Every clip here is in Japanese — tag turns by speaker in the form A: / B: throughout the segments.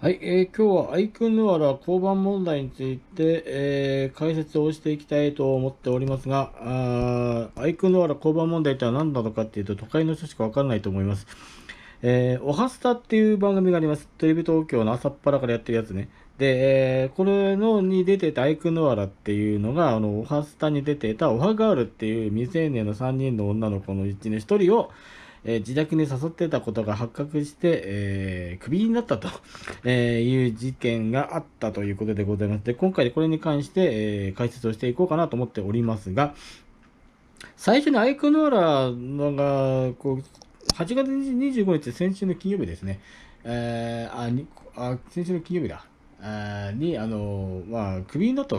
A: はい、えー、今日はアイクヌアラ交番問題について、えー、解説をしていきたいと思っておりますが、あアイクヌアラ交番問題とは何なのかっていうと、都会の人しかわかんないと思います。えー、おはスタっていう番組があります。テレビ東京の朝っぱらからやってるやつね。で、えー、これのに出てたアイクヌアラっていうのが、あの、おはスタに出てたオハガールっていう未成年の3人の女の子のうちの1人を、えー、自宅に誘ってたことが発覚して、えー、クビになったと、えいう事件があったということでございます。で、今回これに関して、え解説をしていこうかなと思っておりますが、最初にアイクノーラのが、こう、8月25日、先週の金曜日ですね。えー、あ、先週の金曜日だ。に、あの、まあ、クビになった、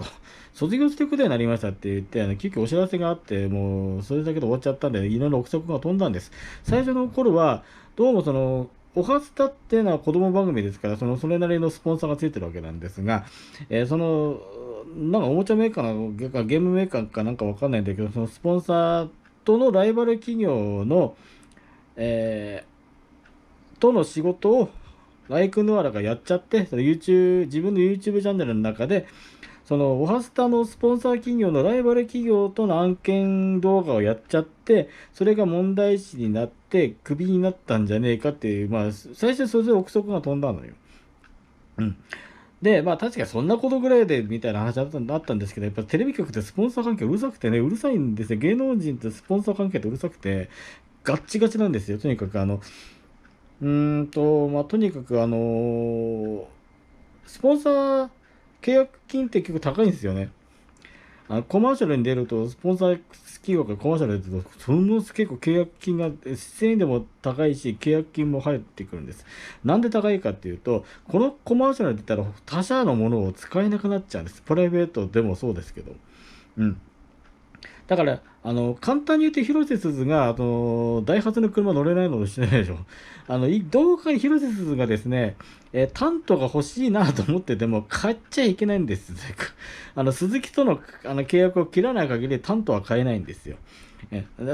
A: 卒業してくことになりましたって言って、あの急遽お知らせがあって、もう、それだけで終わっちゃったんで、いろいろ憶測が飛んだんです。最初の頃は、どうもその、おはスタっていうのは子供番組ですから、その、それなりのスポンサーがついてるわけなんですが、えー、その、なんかおもちゃメーカーなゲームメーカーかなんかわかんないんだけど、そのスポンサーとのライバル企業の、えー、との仕事をライクノアラがやっちゃって、その YouTube、自分の YouTube チャンネルの中で、そのオハスタのスポンサー企業のライバル企業との案件動画をやっちゃって、それが問題視になって、クビになったんじゃねえかっていう、まあ、最初それで憶測が飛んだのよ。うん。で、まあ確かにそんなことぐらいでみたいな話だったんですけど、やっぱテレビ局ってスポンサー関係うるさくてね、うるさいんですよ。芸能人ってスポンサー関係ってうるさくて、ガッチガチなんですよ。とにかくあの、うんと、まあ、とにかく、あのー、スポンサー契約金って結構高いんですよね。あコマーシャルに出ると、スポンサー企業がコマーシャルに出ると、その結構契約金が、出演でも高いし、契約金も入ってくるんです。なんで高いかっていうと、このコマーシャルに出たら他社のものを使えなくなっちゃうんです。プライベートでもそうですけど。うん。だから、あの、簡単に言って広瀬すずが、あの、ダイハツの車乗れないのをしてないでしょ。あの、どうか広瀬すずがですね、えタントが欲しいなと思ってても、買っちゃいけないんです。あの、鈴木とのあの契約を切らない限り、タントは買えないんですよ。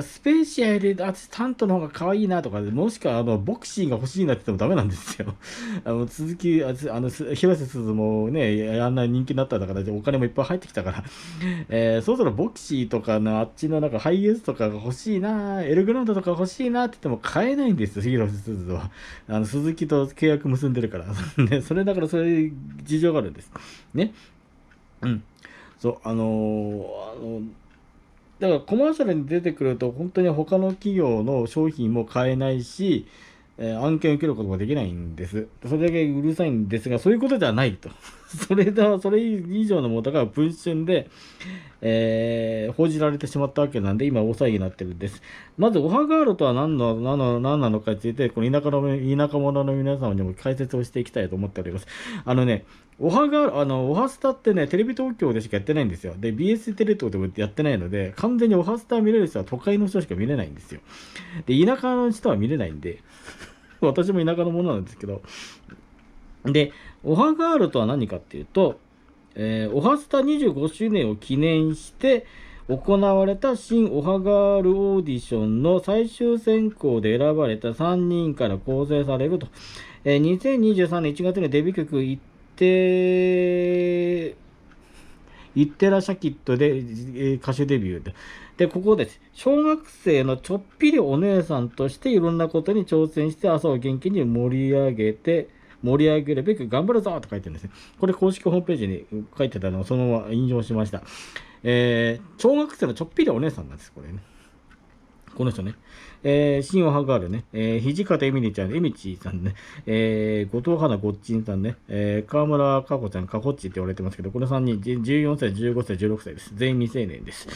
A: スペーシアよりあタントの方が可愛いなとかもしくはあのボクシーが欲しいなって言ってもダメなんですよ あの続きああの広瀬すずもねあんな人気になったんだからお金もいっぱい入ってきたから えー、そろそろボクシーとかのあっちのなんかハイエースとかが欲しいなエルグランドとか欲しいなって言っても買えないんですよ広瀬すずはあの鈴木と契約結んでるから ね、それだからそういう事情があるんですねうんそうあのー、あのーだからコマーシャルに出てくると本当に他の企業の商品も買えないし、えー、案件を受けることができないんです。それだけうるさいんですが、そういうことではないと。それだ、それ以上のものが文春で、えー、報じられてしまったわけなんで、今大騒ぎになってるんです。まず、オハガールとは何の、何の、何なのかについて、この田舎の、田舎者の皆様にも解説をしていきたいと思っております。あのね、おはが、あの、おはスタってね、テレビ東京でしかやってないんですよ。で、BS テレ東でもやってないので、完全におはスタ見れる人は都会の人しか見れないんですよ。で、田舎の人は見れないんで、私も田舎のものなんですけど。で、おはガールとは何かっていうと、えー、おはスタ25周年を記念して、行われた新おはガールオーディションの最終選考で選ばれた3人から構成されると、えー、2023年1月にデビュー曲「って言ってらシャキットで、え歌手デビューで。で、ここです。小学生のちょっぴりお姉さんとしていろんなことに挑戦して朝を元気に盛り上げて、盛り上げるべく頑張るぞと書いてるんですね。これ公式ホームページに書いてたのをそのまま引用しました。えー、小学生のちょっぴりお姉さんなんです、これね。この人ね。えー、新をはがるね。えー、土方恵美ちゃん、えみちさんね。えー、後藤花ごっちんさんね。えー、河村かこちゃん、かこっちって言われてますけど、この3人、14歳、15歳、16歳です。全員未成年です。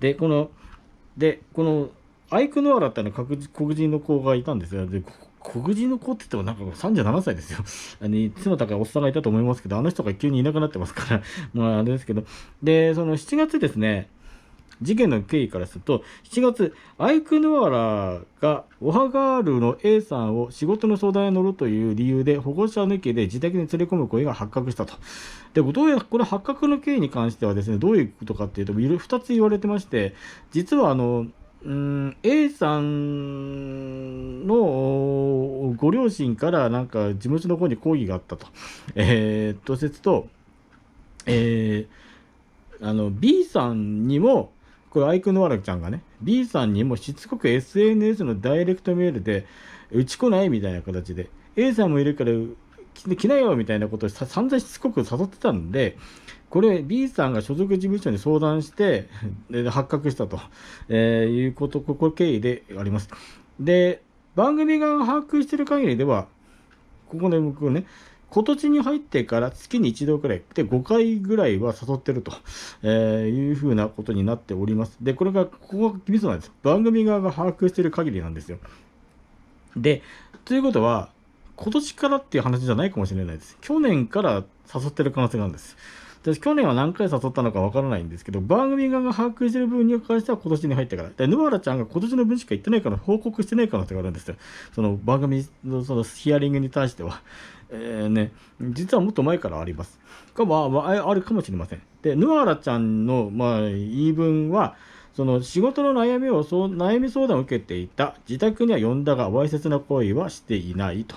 A: で、この、で、この、アイクノアラっての黒人の子がいたんですよ。で黒人の子って言ってもなんか37歳ですよ。あの、つの高いおっさんがいたと思いますけど、あの人が急にいなくなってますから、まああれですけど。で、その7月ですね、事件の経緯からすると、7月、アイクヌアラがオハガールの A さんを仕事の相談に乗るという理由で保護者抜きで自宅に連れ込む行為が発覚したと。で、どうやこれ発覚の経緯に関してはですね、どういうことかっていうと、2つ言われてまして、実はあの、うん、A さんのご両親からなんか事務所の方に抗議があったと。えー、っと、説と、えー、あの B さんにもこれアイクノワラちゃんがね B さんにもしつこく SNS のダイレクトメールで打ち来ないみたいな形で A さんもいるから来なよみたいなことを散々しつこく誘ってたんでこれ B さんが所属事務所に相談して 発覚したと、えー、いうことここ経緯であります。で番組側が把握している限りではここの僕ね今年に入ってから月に1度くらいで5回ぐらいは誘ってると、えー、いうふうなことになっております。で、これが、ここがそうなんです。番組側が把握している限りなんですよ。で、ということは、今年からっていう話じゃないかもしれないです。去年から誘ってる可能性があるんです。で去年は何回誘ったのかわからないんですけど、番組側が把握している分に関しては今年に入ってから。で、ヌアラちゃんが今年の分しか言ってないから、報告してない可能性があるんですよ。その番組のそのヒアリングに対しては。えー、ね、実はもっと前からあります。か、も、あ、まあ、あるかもしれません。で、ヌアラちゃんの、まあ、言い分は、その仕事の悩みをそう、悩み相談を受けていた、自宅には呼んだが、わいせつな行為はしていないと。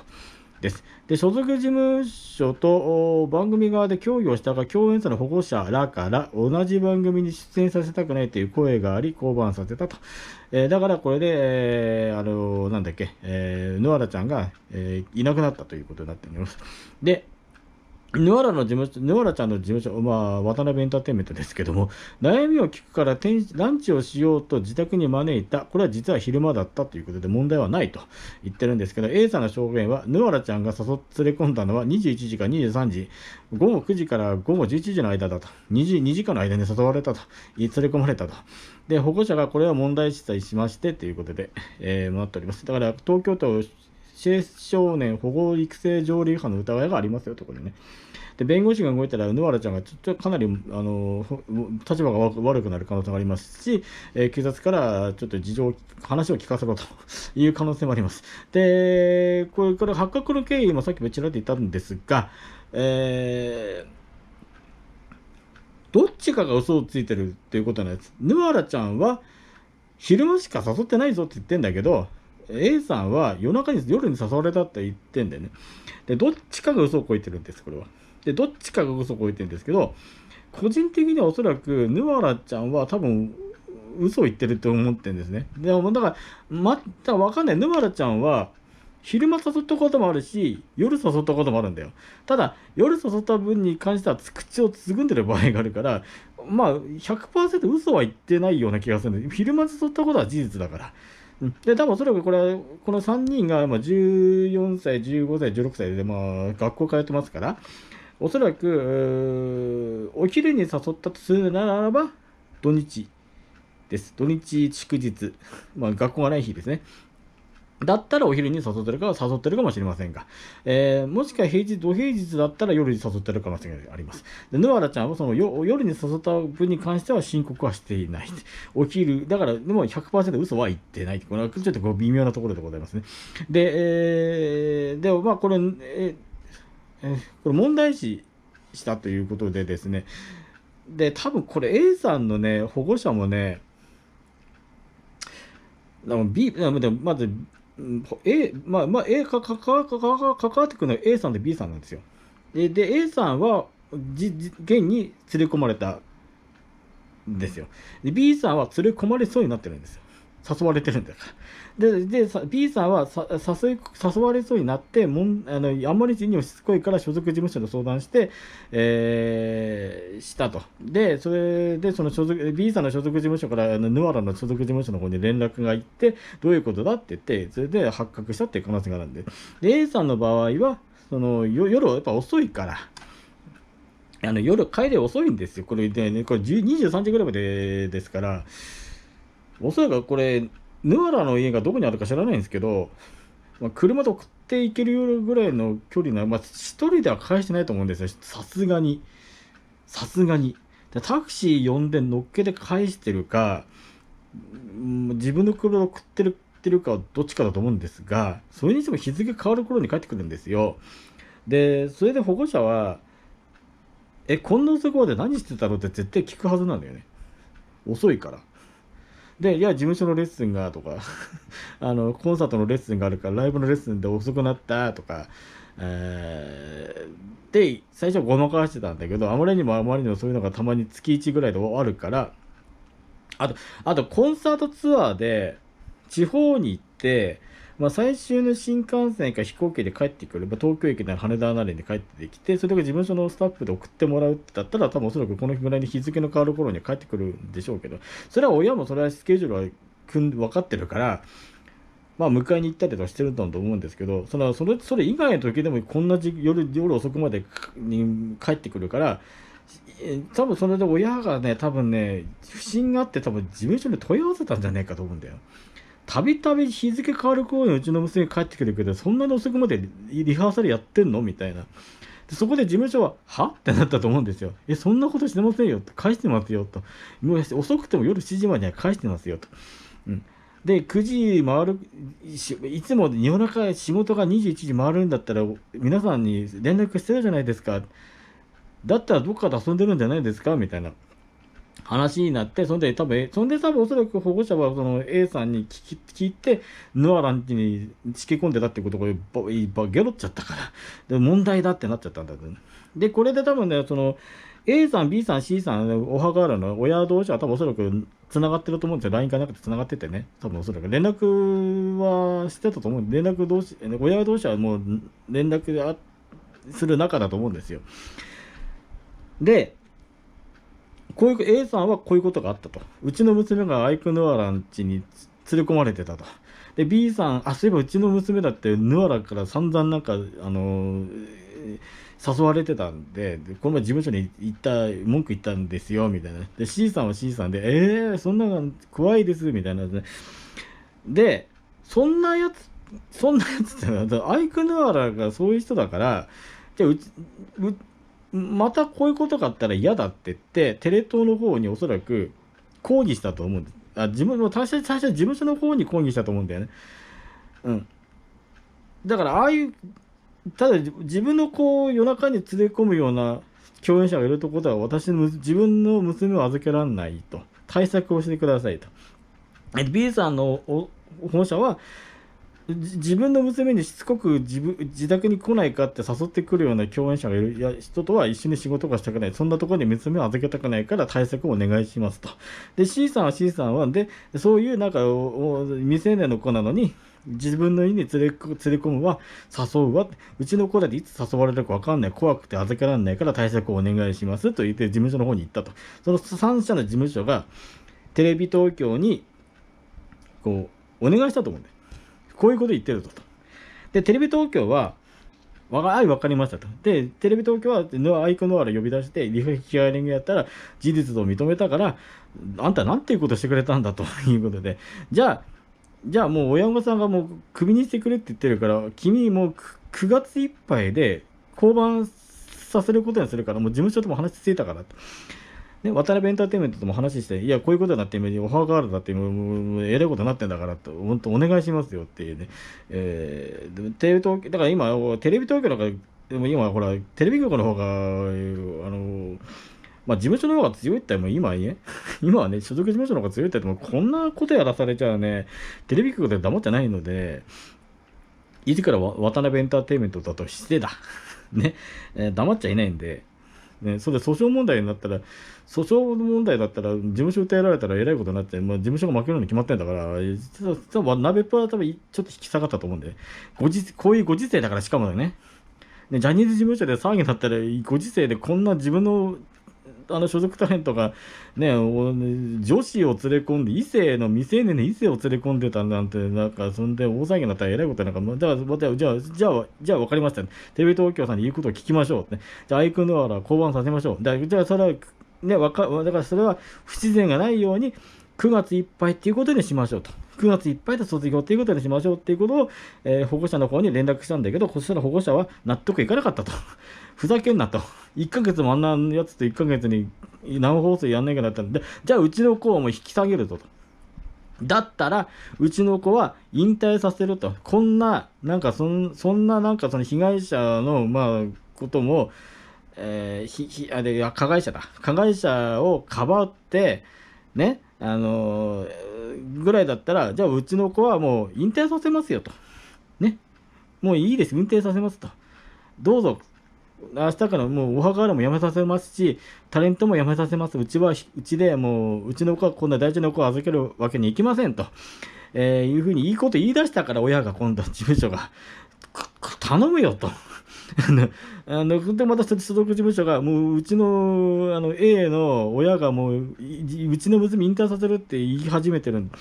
A: です。で所属事務所と番組側で協議をしたが共演者の保護者らから同じ番組に出演させたくないという声があり降板させたと、えー、だからこれで、えー、あのなんだっけ、えー、野原ちゃんが、えいなくなったということになっております。でヌアラの事務所、ヌアラちゃんの事務所、まあ、渡辺エンターテインメントですけども、悩みを聞くからランチをしようと自宅に招いた、これは実は昼間だったということで問題はないと言ってるんですけど、A さんの証言は、ヌアラちゃんが誘っ連れ込んだのは21時から23時、午後9時から午後11時の間だと、2時 ,2 時間の間に誘われたと、連れ込まれたと。で、保護者がこれは問題視しましてということで、えー、回っております。だから、東京都青少年保護育成条例違反の疑いがありますよとこでね。で弁護士が動いたら、ヌワラちゃんがちょっとかなりあの立場が悪くなる可能性がありますし、えー、警察からちょっと事情、話を聞かせろと いう可能性もあります。で、これこれ発覚の経緯もさっきもちらっと言ったんですが、えーどっちかが嘘をついてるっていうことなんです。ヌアラちゃんは昼間しか誘ってないぞって言ってんだけど、A さんは夜中に、夜に誘われたって言ってんだよね。で、どっちかが嘘をこいてるんです、これは。で、どっちかが嘘をこいてるんですけど、個人的にはおそらく、ヌアラちゃんは多分、嘘を言ってると思ってるんですね。でも、だから、ま、たわかんない。ヌアラちゃんは、昼間誘ったこともあるし、夜誘ったこともあるんだよ。ただ、夜誘った分に関しては、口をつぐんでる場合があるから、まあ100、100%嘘は言ってないような気がするんで、昼間誘ったことは事実だから。で多分おそらくこれこの3人が14歳、15歳、16歳で、まあ、学校通ってますから、おそらくお昼に誘ったとするならば土日です。土日、祝日、まあ、学校がない日ですね。だったらお昼に誘ってるか誘ってるかもしれませんが、えー、もしくは平日、土平日だったら夜に誘ってる可能性があります。で、ヌアラちゃんはその夜に誘った分に関しては申告はしていない。お昼、だから、でも100%嘘は言ってない。これはちょっとこう微妙なところでございますね。で、えー、でもまあこれ、えー、これ問題視したということでですね、で、多分これ A さんのね、保護者もね、でも B、でもまず A、まあ、まあ、A か、か、か、か、か、かかってくるのは A さんと B さんなんですよ。で、で A さんは、じ、じ、現に連れ込まれたですよ。で、B さんは連れ込まれそうになってるんですよ。誘われてるんだから。で、で、B さんはさ誘い誘われそうになってもんあの、あんまりにもしつこいから所属事務所と相談して、えー、したと。で、それで、その所属、B さんの所属事務所から、あのヌアラの所属事務所の方に連絡が行って、どういうことだって言って、それで発覚したっていう可能性があるんで。で、A さんの場合は、その夜はやっぱ遅いから、あの夜帰り遅いんですよ。これで、ね、これ23時ぐらいまでですから、おそらくこれ、ヌアラの家がどこにあるか知らないんですけど、まあ、車と送っていけるぐらいの距離な、まあ、1人では返してないと思うんですよ、さすがに。さすがに。タクシー呼んで乗っけて返してるか、自分の車を送ってるってるかどっちかだと思うんですが、それにしても日付変わる頃に帰ってくるんですよ。で、それで保護者は、え、こんな遅くまで何してたのって絶対聞くはずなんだよね。遅いから。で、いや、事務所のレッスンが、とか あの、コンサートのレッスンがあるから、ライブのレッスンで遅くなった、とか、えー、で、最初ごまかしてたんだけど、あまりにもあまりにもそういうのがたまに月1ぐらいで終わるから、あと、あと、コンサートツアーで、地方に行って、まあ、最終の新幹線か飛行機で帰ってくまあ、東京駅なら羽田なりに帰ってきて、それとか事務所のスタッフで送ってもらうってだったら、多分おそらくこのぐらいに日付の変わる頃には帰ってくるんでしょうけど、それは親もそれはスケジュールは分かってるから、まあ、迎えに行ったりとかしてるんだと思うんですけど、そのそれそれ以外の時でもこんな夜夜遅くまでに帰ってくるから、多分それで親がね、多分ね、不審があって、多分事務所に問い合わせたんじゃねえかと思うんだよ。たびたび日付変わる頃にうちの娘が帰ってくるけど、そんなに遅くまでリハーサルやってんのみたいな。そこで事務所は、はってなったと思うんですよ。え、そんなことしてませんよ返してますよと。もう遅くても夜7時までには返してますよと。うん。で、9時回る、いつも夜中仕事が21時回るんだったら、皆さんに連絡してるじゃないですか。だったらどっかで遊んでるんじゃないですかみたいな。話になって、そんで多分、そんで多分おそらく保護者はその A さんに聞き聞いて、ノアランチにしけ込んでたってことがばゲロっちゃったから、で問題だってなっちゃったんだよね。で、これで多分ね、その、A さん、B さん、C さん、お墓あるの親同士は多分おそらく繋がってると思うんですよ。LINE かなくて繋がっててね。多分おそらく。連絡はしてたと思うんで、連絡同士、親同士はもう連絡する中だと思うんですよ。で、こういう A さんはこういうことがあったとうちの娘がアイク・ヌアラン家に連れ込まれてたとで B さんあそういえばうちの娘だってヌアラから散々なんかあの誘われてたんでこの前事務所に行った文句言ったんですよみたいなで C さんは C さんでえー、そんなの怖いですみたいなででそんなやつそんなやつってのはアイク・ヌアラがそういう人だからじゃあうちまたこういうことがあったら嫌だって言って、テレ東の方におそらく抗議したと思うんです。あ、自分も最初、最初事務所の方に抗議したと思うんだよね。うん。だから、ああいう、ただ自分のこう、夜中に連れ込むような共演者がいるところは、私の、自分の娘を預けられないと。対策をしてくださいと。B さんの本社は、自分の娘にしつこく自分自宅に来ないかって誘ってくるような共演者がいるや人とは一緒に仕事がしたくないそんなところに娘を預けたくないから対策をお願いしますとで C さんは C さんはでそういうなんか未成年の子なのに自分の家に連れ連れ込むわ、誘うわ、うちの子だっていつ誘われるか分かんない、怖くて預けられないから対策をお願いしますと言って事務所の方に行ったと。その3社の事務所がテレビ東京にこうお願いしたと思うんだよ。こういうこと言ってるぞと。で、テレビ東京は、わか、はい、かりましたと。で、テレビ東京は、アイコノアラ呼び出して、リフレキアリングやったら、事実を認めたから、あんたなんていうことしてくれたんだと いうことで、じゃあ、じゃあもう親御さんがもうクビにしてくれって言ってるから、君もう9月いっぱいで降板させることにするから、もう事務所とも話ついたからと。で渡辺エンターテインメントとも話して、いや、こういうことになって、オファーガールだって、もうえらいことになってんだからと、本当お願いしますよっていうね。えー、テレビ東京、だから今、テレビ東京なんか、でも今、ほら、テレビ局の方が、あの、まあ、事務所の方が強いっても今ね、今はね、所属事務所の方が強いってもこんなことやらされちゃうね、テレビ局で黙っちゃないので、いつから渡辺エンターテインメントだとしてだ。ね、えー、黙っちゃいないんで、ね、それ訴訟問題になったら、訴訟問題だったら、事務所訴えられたらえらいことになって、まあ、事務所が負けるのに決まってんだから、実は、分鍋っぽは多分ちょっと引き下がったと思うんで、ごじこういうご時世だからしかもね、ねジャニーズ事務所で騒ぎになったら、ご時世でこんな自分のあの所属タレントが、ね、女子を連れ込んで異性の未成年の異性を連れ込んでたなんてなんかそんで大騒ぎになったらえらいことなんか、まあ、じゃあじゃあじゃあじゃあ分かりましたねテレビ東京さんに言うことを聞きましょう、ね、じゃあアイクノアラ降板させましょうじゃあそれはね、わかだからそれは不自然がないように9月いっぱいっていうことにしましょうと。9月いっぱいで卒業っていうことにしましょうっていうことを、えー、保護者の方に連絡したんだけど、そしたら保護者は納得いかなかったと。ふざけんなと。1 ヶ月もあんなやつと1ヶ月に生放送やんないからったんで、じゃあうちの子はもう引き下げるぞと。だったら、うちの子は引退させると。こんな、なんかそんそんな、なんかその被害者の、まあ、ことも、えー、ひひあで加害者だ。加害者をかばって、ね、あのー、ぐらいだったら、じゃあうちの子はもう引退させますよと。ね。もういいです、運転させますと。どうぞ、明日からもうお墓からも辞めさせますし、タレントも辞めさせます。うちは、うちでもう、うちの子はこんな大事な子を預けるわけにいきませんと、えー、いうふうにいいこと言い出したから、親が今度、事務所が、頼むよと。あの でまた所属事務所がもううちのあの A の親がもううちの娘引退させるって言い始めてるん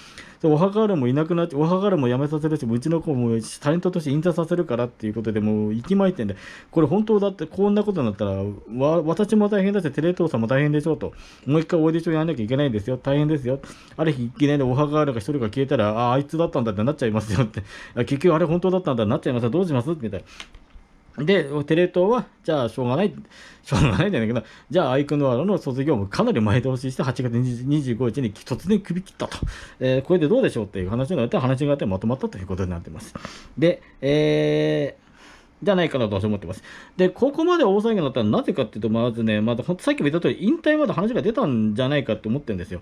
A: お墓あるもいなくなってお墓あるも辞めさせるしうちの子もタレントとして引退させるからっていうことでもう息巻いてんでこれ本当だってこんなことになったらわ私も大変だしテレ東さんも大変でしょともう一回オーディションやらなきゃいけないんですよ大変ですよある日いきなりお墓あるが一人が消えたらああいつだったんだってなっちゃいますよって結局あれ本当だったんだなっちゃいますどうしますみたいな。で、テレ東は、じゃあ、しょうがない、しょうがないんだけど、じゃあ、アイクノアラの卒業もかなり前倒しして、8月25日に突然首切ったと。えー、これでどうでしょうっていう話になって、話があってまとまったということになってます。で、えー、じゃないかなと私は思ってます。で、ここまで大騒ぎになったのはなぜかっていうと、まずね、また、さっきも言った通り、引退まで話が出たんじゃないかって思ってるんですよ。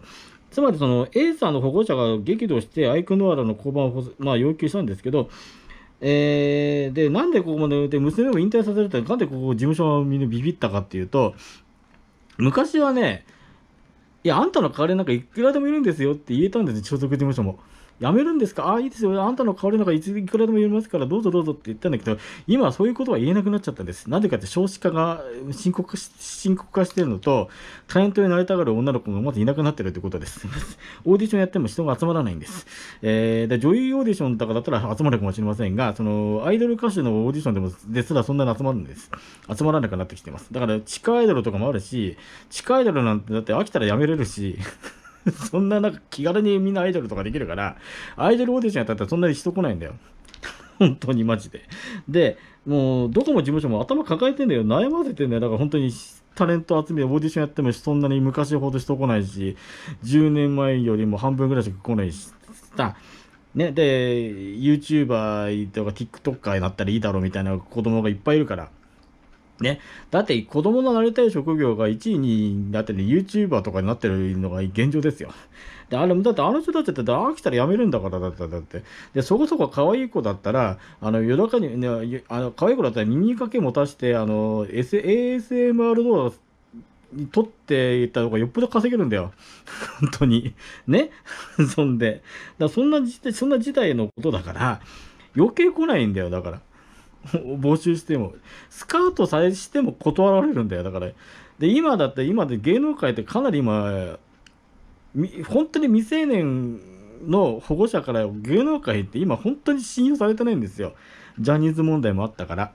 A: つまり、その、A さんの保護者が激怒して、アイクノアラの交番を、まあ、要求したんですけど、えー、で、なんでここまで、で、娘を引退させるって、なんでここ事務所はみんなビビったかっていうと、昔はね、いや、あんたの代わりなんかいくらでもいるんですよって言えたんですよ、所属事務所も。やめるんですかあ、あ、いいですよ。あんたの代わりなんかいついくらでも言えますから、どうぞどうぞって言ったんだけど、今はそういうことは言えなくなっちゃったんです。なぜかって少子化が深刻化し深刻化してるのと、タレントになりたがる女の子がまずいなくなってるってことです。オーディションやっても人が集まらないんです。えー、で女優オーディションとかだったら集まるかもしれませんが、そのアイドル歌手のオーディションでもですらそんなに集まるんです。集まらなくなってきてます。だから地下アイドルとかもあるし、地下アイドルなんてだって飽きたらやめれるし、そんななんか気軽にみんなアイドルとかできるから、アイドルオーディションやったらそんなに人来ないんだよ。本当にマジで。で、もうどこも事務所も頭抱えてんだよ。悩ませてんだよ。だから本当にタレント集めてオーディションやってもそんなに昔ほど人来ないし、10年前よりも半分ぐらいしか来ないし、さ、ね、で、YouTuber とか TikToker になったらいいだろうみたいな子供がいっぱいいるから、ね。だって子供のなりたい職業が1位にだってね、YouTuber とかになってるのが現状ですよ。で、あれ、も、だってあの人たちだって飽きたら辞めるんだから、だって、だって。で、そこそこ可愛い子だったら、あの、夜中に、ね、あの、可愛い子だったら耳かけ持たして、あの、S、ASMR 動画に撮っていった方がよっぽど稼げるんだよ。本当に。ねそんで。だそんな、そんな事態のことだから、余計来ないんだよ、だから。募集しても、スカウトさえしても断られるんだよ、だから。で、今だって、今で芸能界ってかなり今、本当に未成年の保護者から芸能界って今本当に信用されてないんですよ。ジャニーズ問題もあったから。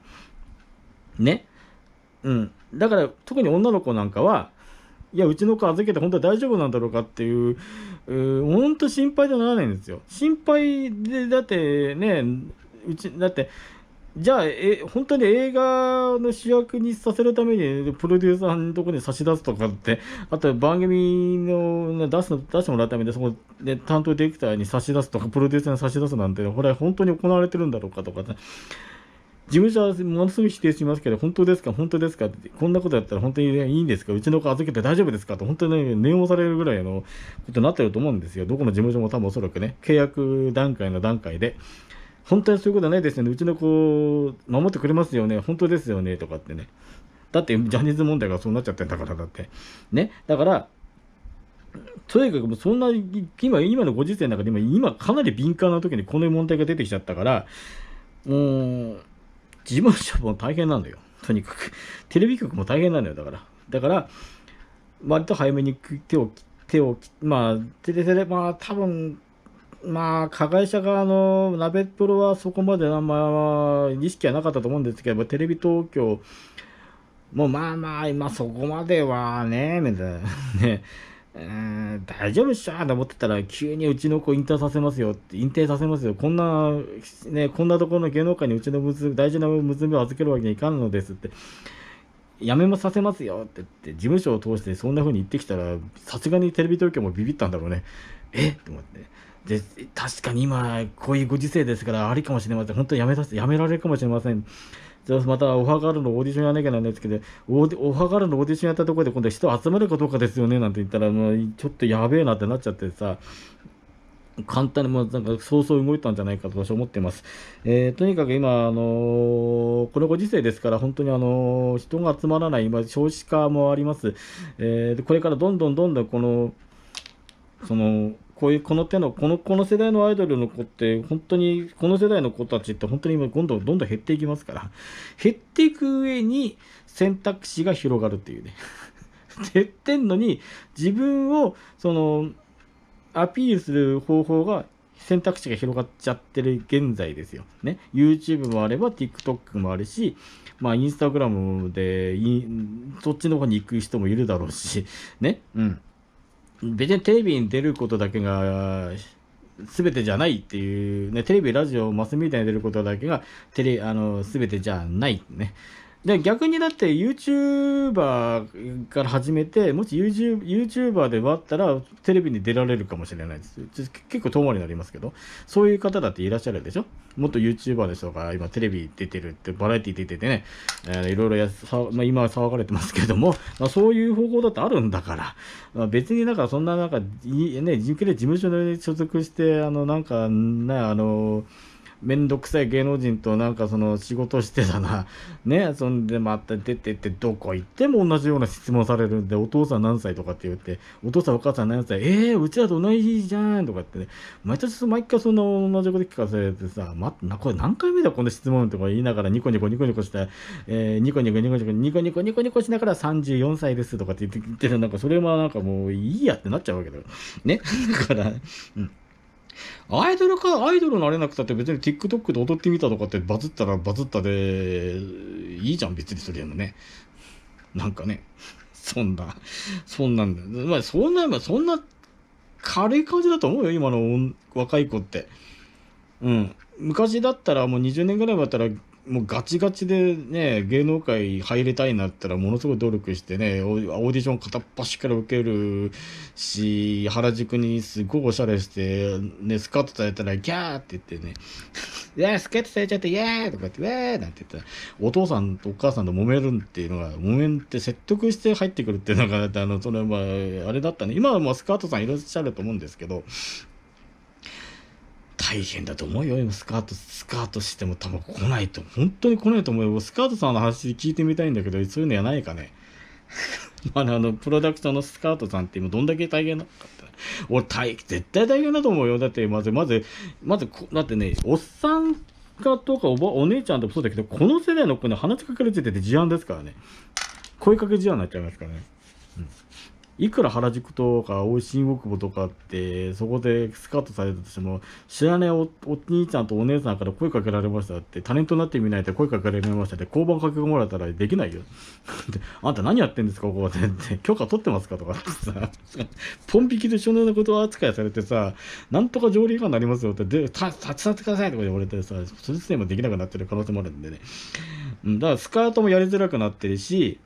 A: ね。うん。だから特に女の子なんかは、いや、うちの子預けて本当は大丈夫なんだろうかっていう、う本当心配じゃならないんですよ。心配で、だってね、うち、だって、じゃあ、え、本当に映画の主役にさせるために、プロデューサーのところに差し出すとかって、あと番組の出す出してもらうために、そこで担当ディレクターに差し出すとか、プロデューサーに差し出すなんて、これ本当に行われてるんだろうかとかね。事務所はものすごい否定しますけど、本当ですか、本当ですかって、こんなことやったら本当にいいんですか、うちの子預けて大丈夫ですかと、本当に、ね、念を押されるぐらいのことになってると思うんですよ。どこの事務所も多分おそらくね、契約段階の段階で。本当にそういうことないですよね。うちの子、守ってくれますよね。本当ですよね。とかってね。だって、ジャニーズ問題がそうなっちゃってんだから、だって。ね。だから、とにかくもうそんな、今、今のご時世の中で今、今かなり敏感な時にこの問題が出てきちゃったから、うん、事務所も大変なんだよ。とにかく。テレビ局も大変なんだよ、だから。だから、割と早めに手を、手を、まあ、テレテレ、まあ、多分、まあ、加害者側の鍋プロはそこまであんま意識はなかったと思うんですけど、テレビ東京もうまあまあ、今そこまではね、みたいな。ねえ大丈夫っしょと思ってたら、急にうちの子引退させますよって、引退させますよ。こんな、ね、こんなところの芸能界にうちの娘、大事な娘を預けるわけにはいかんのですって。やめもさせますよって言って、事務所を通してそんな風に言ってきたら、さすがにテレビ東京もビビったんだろうね。えっと思って。で確かに今、こういうご時世ですから、ありかもしれません。本当にやめさせやめられるかもしれません。じゃあまた、オファーガールのオーディションやらなきゃなんですけど、オファーガールのオーディションやったところで、今度人集めるかどうかですよね、なんて言ったら、もうちょっとやべえなってなっちゃってさ、簡単にもなんかそうそう動いたんじゃないかと私は思っています。えー、とにかく今、あのー、このご時世ですから、本当に、あのー、人が集まらない、今、少子化もあります。えー、これからどんどんどんどんこの、その、こういうこの手のこのこの世代のアイドルの子って本当にこの世代の子たちって本当に今どんどんどんどん減っていきますから減っていく上に選択肢が広がるっていうね 減ってんのに自分をそのアピールする方法が選択肢が広がっちゃってる現在ですよ。ね。YouTube もあれば TikTok もあるし、まあ Instagram でそっちの方に行く人もいるだろうし、ね。うん。別にテレビに出ることだけが全てじゃないっていう、ね、テレビ、ラジオ、マスメディアに出ることだけがテレあの全てじゃないね。で逆にだって YouTuber から始めてもし YouTuber で割ったらテレビに出られるかもしれないです結構遠回りになりますけどそういう方だっていらっしゃるでしょもっと YouTuber の人が今テレビ出てるってバラエティ出ててね、えー、いろいろやさ、まあ、今は騒がれてますけども、まあ、そういう方法だってあるんだから、まあ、別になんかそんななんかい、ね、事務所に所属してあのなんかなあのーめんどくさい芸能人となんかその仕事してたな ねそんでまた出てってどこ行っても同じような質問されるんでお父さん何歳とかって言ってお父さんお母さん何歳ええー、うちらと同じじゃんとかってね毎年毎回そんな同じこと聞かされてさ、ま、なこれ何回目だこの質問とか言いながらニコニコニコニコして、えー、ニコニコニコニコニコニコニコニコしながら34歳ですとかって言ってなんかそれもなんかもういいやってなっちゃうわけだよね だから、うんアイドルか、アイドルになれなくたって別に TikTok で踊ってみたとかってバズったらバズったで、いいじゃん、別にそれやのね。なんかね、そんな、そんなんだ。まあ、そんな、まあ、そんな軽い感じだと思うよ、今の若い子って。うん。昔だったら、もう20年ぐらい前だったら、もうガチガチでね、芸能界入りたいなったら、ものすごい努力してね、オーディション片っ端から受けるし、原宿にすごいおしゃれして、ね、スカートされたら、ギャーって言ってね、いやスカートされちゃって、イェーとか言って、ウェーなんて言ったら、お父さんとお母さんと揉めるっていうのが、揉めんって説得して入ってくるっていうのが、あの、それは、まあ、あれだったね。今はもうスカートさんいらっしゃると思うんですけど、大変だと思うよ。今スカート、スカートしても多分来ないと、本当に来ないと思うよ。スカートさんの話聞いてみたいんだけど、そういうのやないかね。まあ、あの、プロダクションのスカートさんって今どんだけ大変なのかって。俺、大、絶対大変だと思うよ。だって、まず、まず、まず、だってね、おっさんかとかおば、お姉ちゃんとかそうだけど、この世代の子に話しかける時てて事案ですからね。声かけ事案になっちゃいますからね。うんいくら原宿とか大新大久保とかってそこでスカートされたとしても知らねえお兄ちゃんとお姉さんから声かけられましたってタレントになってみないと声かけられましたって交番かけもらったらできないよあんた何やってんですかここはって許可取ってますかとかってさポン引きで少年のこと扱いされてさなんとか条例違反になりますよってで立ち去ってくださいとか言われてさそれすでもできなくなってる可能性もあるんでねだからスカートもやりづらくなってるし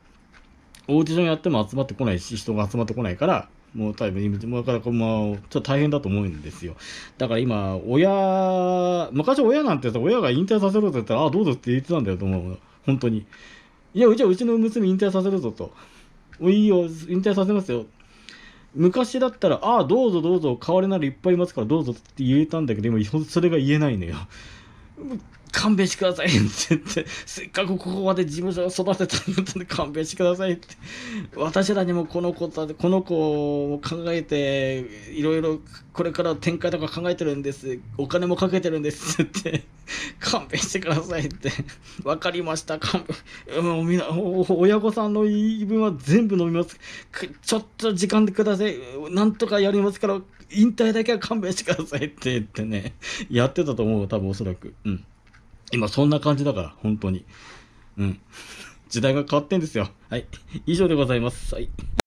A: オーディションやっても集まってこないし、人が集まってこないから、もう多分、今からこう、まあ、ちょっと大変だと思うんですよ。だから今、親、昔親なんてさ、親が引退させろって言ったら、ああ、どうぞって言ってたんだよと思う。本当に。いや、うちはうちの娘引退させるぞと。おいいよ、引退させますよ。昔だったら、ああ、どうぞどうぞ、代わりならいっぱいいますからどうぞって言えたんだけど、今、それが言えないのよ。勘弁してくださいって言って、せっかくここまで事務所を育てたんだったで勘弁してくださいって、私らにもこの子てこの子を考えて、いろいろこれから展開とか考えてるんです、お金もかけてるんですってって、勘弁してくださいって、わかりました、勘弁、もうみんな、親御さんの言い分は全部飲みます、ちょっと時間でください、なんとかやりますから、引退だけは勘弁してくださいって言ってね、やってたと思う、多分おそらく。うん今そんな感じだから、本当に。うん。時代が変わってんですよ。はい。以上でございます。はい。